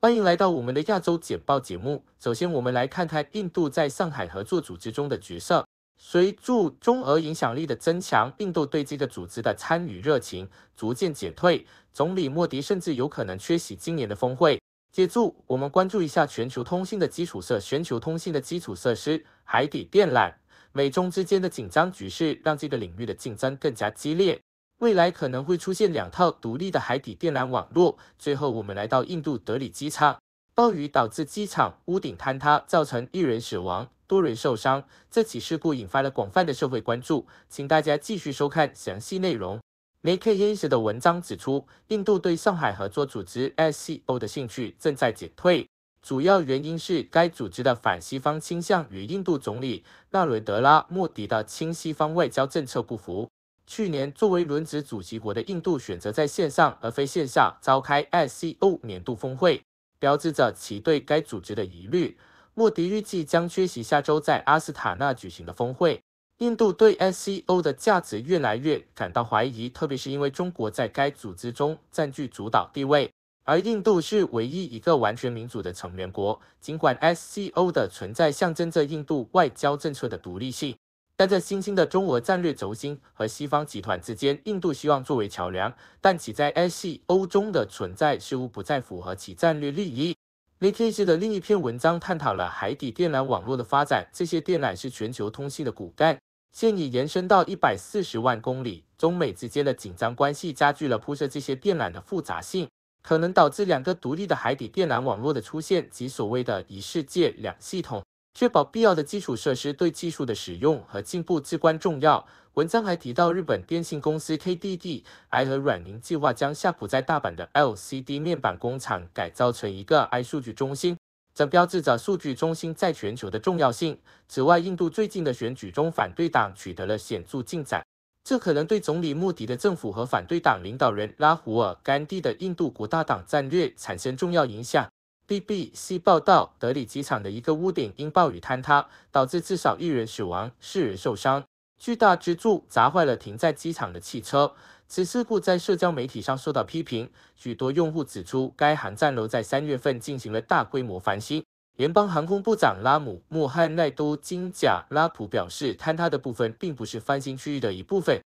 欢迎来到我们的亚洲简报节目。首先，我们来看看印度在上海合作组织中的角色。随著中俄影响力的增强，印度对这个组织的参与热情逐渐减退。总理莫迪甚至有可能缺席今年的峰会。接住，我们关注一下全球通信的基础设。全球通信的基础设施，海底电缆。美中之间的紧张局势让这个领域的竞争更加激烈。未来可能会出现两套独立的海底电缆网络。最后，我们来到印度德里机场，暴雨导致机场屋顶坍塌，造成一人死亡，多人受伤。这起事故引发了广泛的社会关注，请大家继续收看详细内容。梅克耶什的文章指出，印度对上海合作组织 SCO 的兴趣正在减退，主要原因是该组织的反西方倾向与印度总理纳伦德拉·莫迪的亲西方外交政策不符。去年，作为轮值主席国的印度选择在线上而非线下召开 SCO 年度峰会，标志着其对该组织的疑虑。莫迪预计将缺席下周在阿斯塔纳举行的峰会。印度对 SCO 的价值越来越感到怀疑，特别是因为中国在该组织中占据主导地位，而印度是唯一一个完全民主的成员国。尽管 SCO 的存在象征着印度外交政策的独立性。但在新兴的中俄战略轴心和西方集团之间，印度希望作为桥梁，但其在 SCO 中的存在似乎不再符合其战略利益。Vikas 的另一篇文章探讨了海底电缆网络的发展，这些电缆是全球通信的骨干，现已延伸到一百四十万公里。中美之间的紧张关系加剧了铺设这些电缆的复杂性，可能导致两个独立的海底电缆网络的出现及所谓的“一世界两系统”。确保必要的基础设施对技术的使用和进步至关重要。文章还提到，日本电信公司 KDDI 和软银计划将夏普在大阪的 LCD 面板工厂改造成一个 I 数据中心，这标志着数据中心在全球的重要性。此外，印度最近的选举中，反对党取得了显著进展，这可能对总理穆迪的政府和反对党领导人拉胡尔·甘地的印度国大党战略产生重要影响。BBC 报道，德里机场的一个屋顶因暴雨坍塌，导致至少一人死亡，四人受伤。巨大支柱砸坏了停在机场的汽车。此事故在社交媒体上受到批评，许多用户指出该航站楼在三月份进行了大规模翻新。联邦航空部长拉姆穆罕奈都·金贾拉普表示，坍塌的部分并不是翻新区域的一部分。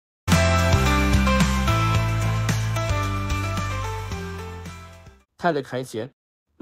泰勒·凯旋。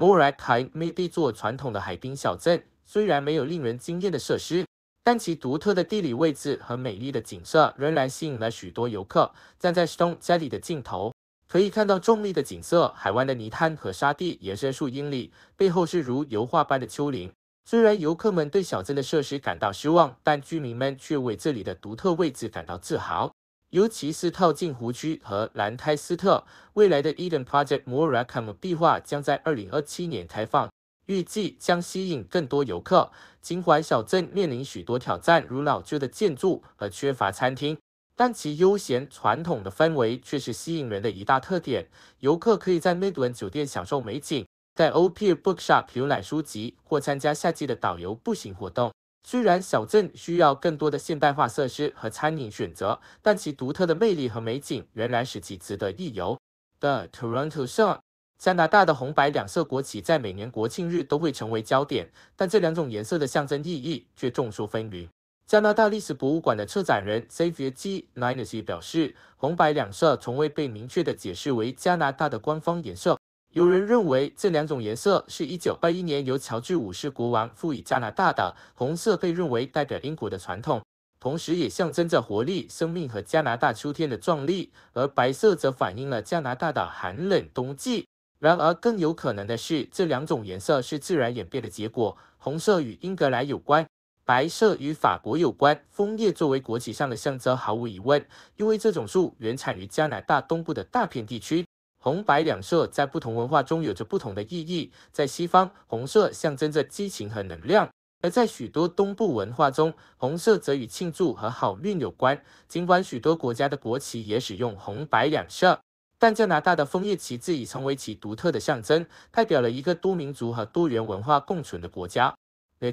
m o r e h t a d h e a y be 做传统的海滨小镇，虽然没有令人惊艳的设施，但其独特的地理位置和美丽的景色仍然吸引了许多游客。站在 Stone 家里的尽头，可以看到壮丽的景色：海湾的泥滩和沙地延伸数英里，背后是如油画般的丘陵。虽然游客们对小镇的设施感到失望，但居民们却为这里的独特位置感到自豪。尤其是靠近湖区和兰泰斯特，未来的 Eden Project m o r a k a m 壁画将在2027年开放，预计将吸引更多游客。金怀小镇面临许多挑战，如老旧的建筑和缺乏餐厅，但其悠闲传统的氛围却是吸引人的一大特点。游客可以在 Midland 酒店享受美景，在 Opie Bookshop 浏览书籍或参加夏季的导游步行活动。虽然小镇需要更多的现代化设施和餐饮选择，但其独特的魅力和美景仍然是其值得一游的。Toronto Sun，加拿大的红白两色国旗在每年国庆日都会成为焦点，但这两种颜色的象征意义却众说纷纭。加拿大历史博物馆的策展人 x a v i e n i n e s e 表示，红白两色从未被明确地解释为加拿大的官方颜色。有人认为这两种颜色是一九八一年由乔治五世国王赋予加拿大的。红色被认为代表英国的传统，同时也象征着活力、生命和加拿大秋天的壮丽；而白色则反映了加拿大的寒冷冬季。然而，更有可能的是，这两种颜色是自然演变的结果。红色与英格兰有关，白色与法国有关。枫叶作为国旗上的象征，毫无疑问，因为这种树原产于加拿大东部的大片地区。红白两色在不同文化中有着不同的意义。在西方，红色象征着激情和能量；而在许多东部文化中，红色则与庆祝和好运有关。尽管许多国家的国旗也使用红白两色，但加拿大的枫叶旗帜已成为其独特的象征，代表了一个多民族和多元文化共存的国家。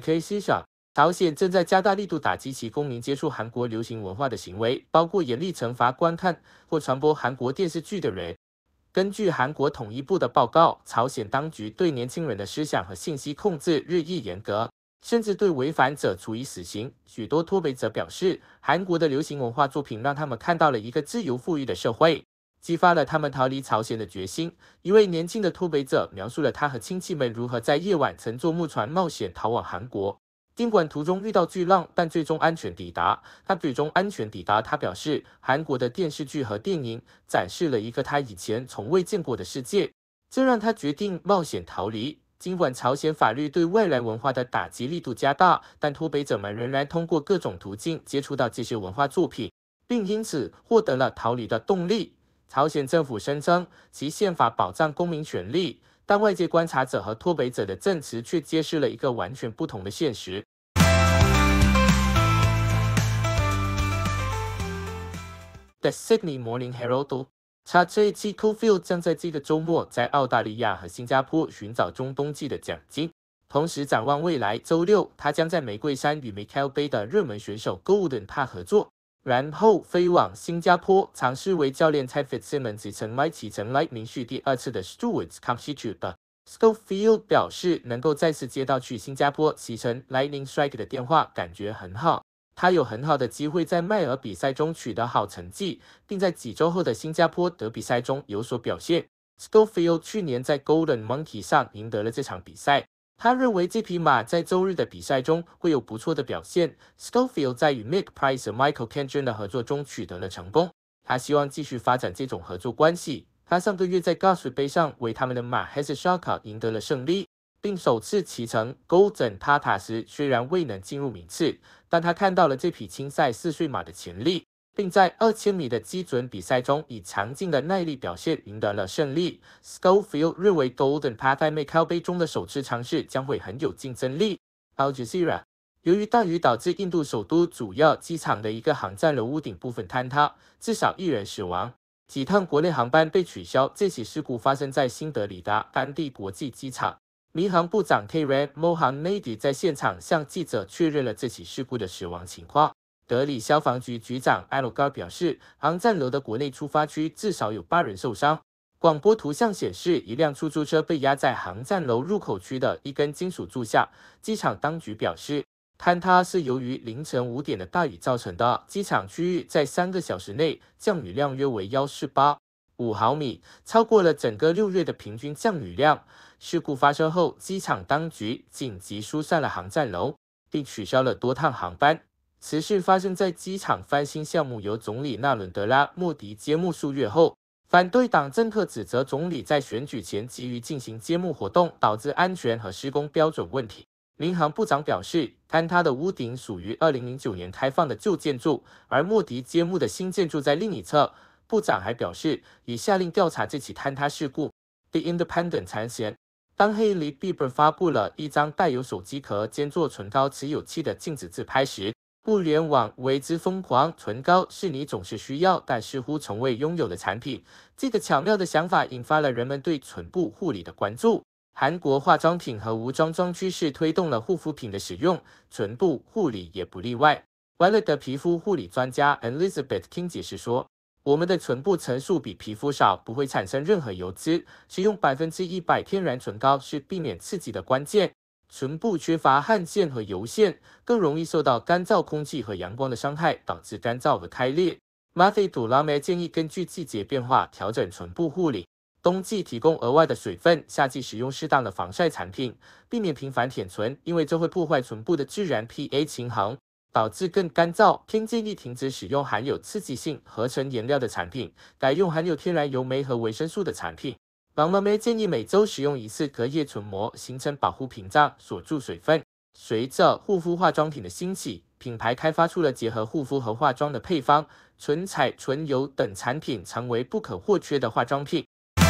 可以欣赏。朝鲜正在加大力度打击其公民接触韩国流行文化的行为，包括严厉惩罚观看或传播韩国电视剧的人。根据韩国统一部的报告，朝鲜当局对年轻人的思想和信息控制日益严格，甚至对违反者处以死刑。许多脱北者表示，韩国的流行文化作品让他们看到了一个自由富裕的社会，激发了他们逃离朝鲜的决心。一位年轻的脱北者描述了他和亲戚们如何在夜晚乘坐木船冒险逃往韩国。尽管途中遇到巨浪，但最终安全抵达。他最终安全抵达。他表示，韩国的电视剧和电影展示了一个他以前从未见过的世界，这让他决定冒险逃离。尽管朝鲜法律对外来文化的打击力度加大，但脱北者们仍然通过各种途径接触到这些文化作品，并因此获得了逃离的动力。朝鲜政府声称，其宪法保障公民权利。但外界观察者和脱北者的证词却揭示了一个完全不同的现实。The Sydney Morning Hero d u 查这一期 c o Field 将在这个周末在澳大利亚和新加坡寻找中冬季的奖金，同时展望未来。周六，他将在玫瑰山与 Mel a Bay 的热门选手 Golden 帕合作。然后飞往新加坡，尝试为教练 Ted Fitzsimmons 乘 My 旗乘 Lightning 系第二次的 Stewards c かも。s c h o f i e l d 表示能够再次接到去新加坡骑乘 Lightning Strike 的电话，感觉很好。他有很好的机会在迈尔比赛中取得好成绩，并在几周后的新加坡德比赛中有所表现。s c h o f i e l d 去年在 Golden Monkey 上赢得了这场比赛。他认为这匹马在周日的比赛中会有不错的表现。s t o v f i e l d 在与 m i k Price、Michael k e n d e r n 的合作中取得了成功，他希望继续发展这种合作关系。他上个月在 g o s f 杯上为他们的马 h a s h t a 赢得了胜利，并首次骑乘 Golden t a t a 时，虽然未能进入名次，但他看到了这匹青赛四岁马的潜力。并在二千米的基准比赛中，以强劲的耐力表现赢得了胜利。s h o f i e l d 认为，Golden Path k e u 杯中的首次尝试将会很有竞争力。Al Jazeera，由于大雨导致印度首都主要机场的一个航站楼屋顶部分坍塌，至少一人死亡，几趟国内航班被取消。这起事故发生在新德里达兰蒂国际机场。民航部长 K. r a n m o h a n n a d y 在现场向记者确认了这起事故的死亡情况。德里消防局局长埃洛高表示，航站楼的国内出发区至少有八人受伤。广播图像显示，一辆出租车被压在航站楼入口区的一根金属柱下。机场当局表示，坍塌是由于凌晨五点的大雨造成的。机场区域在三个小时内降雨量约为幺四八五毫米，超过了整个六月的平均降雨量。事故发生后，机场当局紧急疏散了航站楼，并取消了多趟航班。此事发生在机场翻新项目由总理纳伦德拉·莫迪揭幕数月后，反对党政客指责总理在选举前急于进行揭幕活动，导致安全和施工标准问题。民航部长表示，坍塌的屋顶属于2009年开放的旧建筑，而莫迪揭幕的新建筑在另一侧。部长还表示，已下令调查这起坍塌事故。The Independent 残嫌，当黑莉·贝本发布了一张带有手机壳兼做唇膏持有器的镜子自拍时，互联网为之疯狂，唇膏是你总是需要但似乎从未拥有的产品。这个巧妙的想法引发了人们对唇部护理的关注。韩国化妆品和无妆妆趋势推动了护肤品的使用，唇部护理也不例外。Violet 皮肤护理专家 Elizabeth King 解释说：“我们的唇部层数比皮肤少，不会产生任何油脂。使用百分之一百天然唇膏是避免刺激的关键。”唇部缺乏汗腺和油腺，更容易受到干燥空气和阳光的伤害，导致干燥和开裂。马菲图拉梅建议根据季节变化调整唇部护理，冬季提供额外的水分，夏季使用适当的防晒产品，避免频繁舔唇，因为这会破坏唇部的自然 pH 平衡，导致更干燥。偏建议停止使用含有刺激性合成颜料的产品，改用含有天然油酶和维生素的产品。王妈咪建议每周使用一次隔夜唇膜，形成保护屏障，锁住水分。随着护肤化妆品的兴起，品牌开发出了结合护肤和化妆的配方，唇彩、唇油等产品成为不可或缺的化妆品。《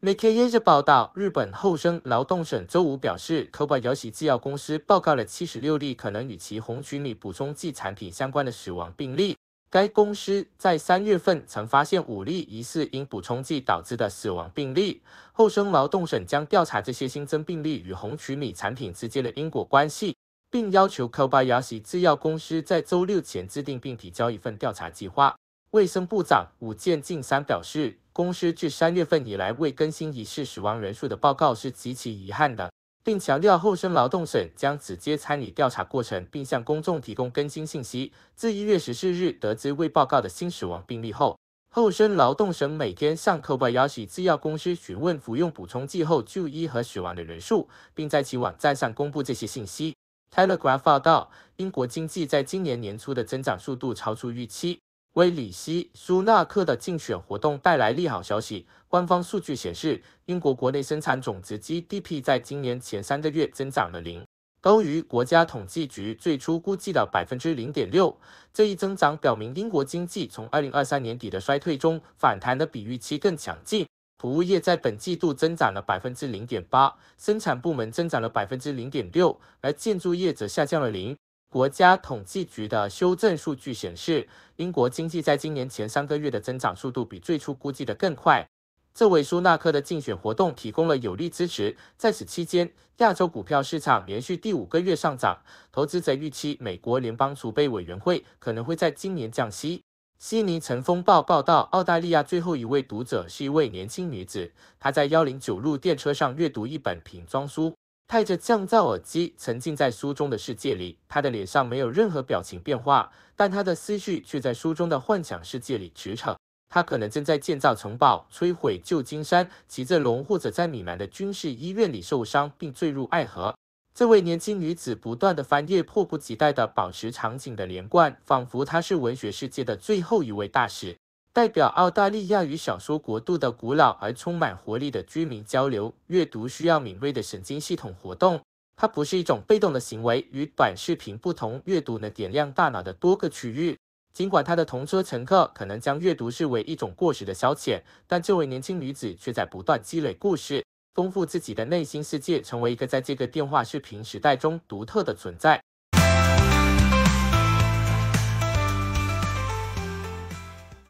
Make a 日经济报道》，日本厚生劳动省周五表示，b a 游企制药公司报告了七十六例可能与其红曲米补充剂产品相关的死亡病例。该公司在三月份曾发现五例疑似因补充剂导致的死亡病例。后生劳动省将调查这些新增病例与红曲米产品之间的因果关系，并要求 Kobayashi 制药公司在周六前制定并提交一份调查计划。卫生部长武健进三表示，公司自三月份以来未更新疑似死亡人数的报告是极其遗憾的。并强调，厚生劳动省将直接参与调查过程，并向公众提供更新信息。自一月十四日得知未报告的新死亡病例后，厚生劳动省每天向 Kobe Yashi 制药公司询问服用补充剂后就医和死亡的人数，并在其网站上公布这些信息。Telegraph 报道，英国经济在今年年初的增长速度超出预期。威里希·苏纳克的竞选活动带来利好消息。官方数据显示，英国国内生产总值 （GDP） 在今年前三个月增长了零，高于国家统计局最初估计的百分之零点六。这一增长表明英国经济从二零二三年底的衰退中反弹的比预期更强劲。服务业在本季度增长了百分之零点八，生产部门增长了百分之零点六，而建筑业则下降了零。国家统计局的修正数据显示，英国经济在今年前三个月的增长速度比最初估计的更快。这为舒纳克的竞选活动提供了有力支持。在此期间，亚洲股票市场连续第五个月上涨。投资者预期美国联邦储备委员会可能会在今年降息。悉尼晨风报报道，澳大利亚最后一位读者是一位年轻女子，她在幺零九路电车上阅读一本瓶装书。戴着降噪耳机，沉浸在书中的世界里。她的脸上没有任何表情变化，但她的思绪却在书中的幻想世界里驰骋。她可能正在建造城堡，摧毁旧金山，骑着龙，或者在米兰的军事医院里受伤并坠入爱河。这位年轻女子不断的翻页，迫不及待的保持场景的连贯，仿佛她是文学世界的最后一位大使。代表澳大利亚与小说国度的古老而充满活力的居民交流。阅读需要敏锐的神经系统活动，它不是一种被动的行为。与短视频不同，阅读能点亮大脑的多个区域。尽管他的同车乘客可能将阅读视为一种过时的消遣，但这位年轻女子却在不断积累故事，丰富自己的内心世界，成为一个在这个电话视频时代中独特的存在。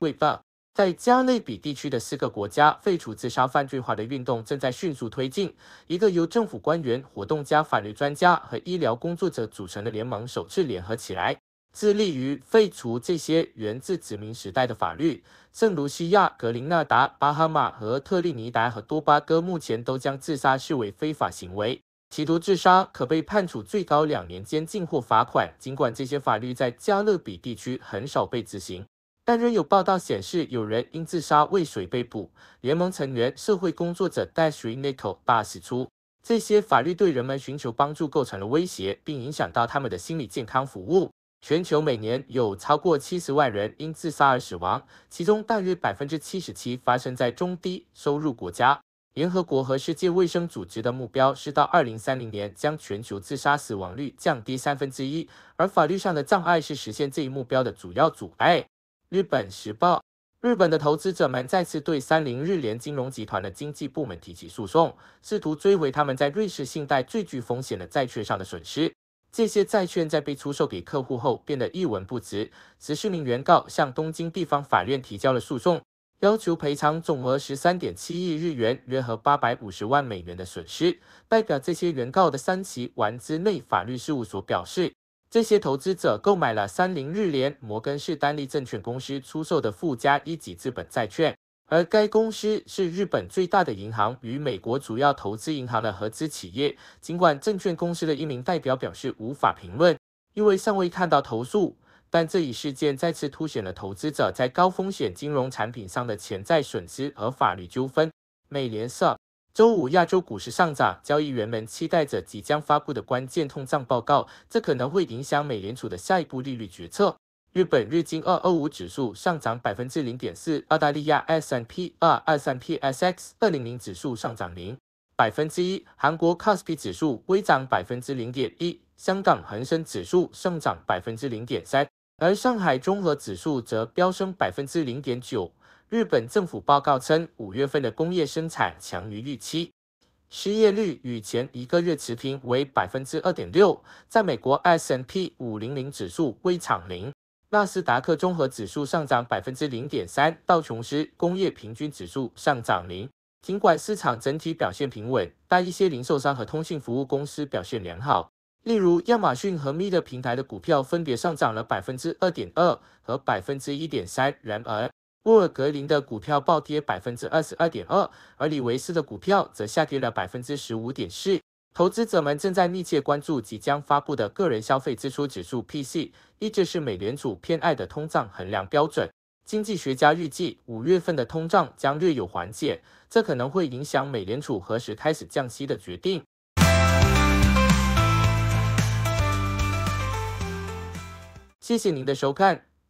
未报，在加勒比地区的四个国家废除自杀犯罪化的运动正在迅速推进。一个由政府官员、活动家、法律专家和医疗工作者组成的联盟首次联合起来，致力于废除这些源自殖民时代的法律。圣卢西亚、格林纳达、巴哈马和特立尼达和多巴哥目前都将自杀视为非法行为，企图自杀可被判处最高两年监禁或罚款。尽管这些法律在加勒比地区很少被执行。但仍有报道显示，有人因自杀未遂被捕。联盟成员、社会工作者戴 a s h n i c o 巴指出，这些法律对人们寻求帮助构成了威胁，并影响到他们的心理健康服务。全球每年有超过七十万人因自杀而死亡，其中大约百分之七十七发生在中低收入国家。联合国和世界卫生组织的目标是到二零三零年将全球自杀死亡率降低三分之一，而法律上的障碍是实现这一目标的主要阻碍。”日本时报：日本的投资者们再次对三菱日联金融集团的经济部门提起诉讼，试图追回他们在瑞士信贷最具风险的债券上的损失。这些债券在被出售给客户后变得一文不值。十四名原告向东京地方法院提交了诉讼，要求赔偿总额十三点七亿日元（约合八百五十万美元）的损失。代表这些原告的三崎丸之内法律事务所表示。这些投资者购买了三菱日联摩根士丹利证券公司出售的附加一级资本债券，而该公司是日本最大的银行与美国主要投资银行的合资企业。尽管证券公司的一名代表表示无法评论，因为尚未看到投诉，但这一事件再次凸显了投资者在高风险金融产品上的潜在损失和法律纠纷。美联社。周五，亚洲股市上涨，交易员们期待着即将发布的关键通胀报告，这可能会影响美联储的下一步利率决策。日本日经二二五指数上涨百分之零点四，澳大利亚 S n P 二二三 P S X 二零零指数上涨零百分之一，韩国 c o s p i 指数微涨百分之零点一，香港恒生指数上涨百分之零点三，而上海综合指数则飙升百分之零点九。日本政府报告称，五月份的工业生产强于预期，失业率与前一个月持平，为百分之二点六。在美国 S&P 500指数微涨零，纳斯达克综合指数上涨百分之零点三，道琼斯工业平均指数上涨零。尽管市场整体表现平稳，但一些零售商和通信服务公司表现良好，例如亚马逊和 m 米的平台的股票分别上涨了百分之二点二和百分之一点三。然而，沃尔格林的股票暴跌百分之二十二点二，而李维斯的股票则下跌了百分之十五点四。投资者们正在密切关注即将发布的个人消费支出指数 p c 一直是美联储偏爱的通胀衡量标准。经济学家预计，五月份的通胀将略有缓解，这可能会影响美联储何时开始降息的决定。谢谢您的收看。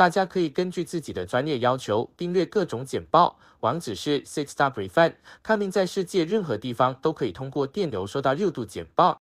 大家可以根据自己的专业要求订阅各种简报，网址是 s i x s t a r r e f 他们在世界任何地方都可以通过电流收到热度简报。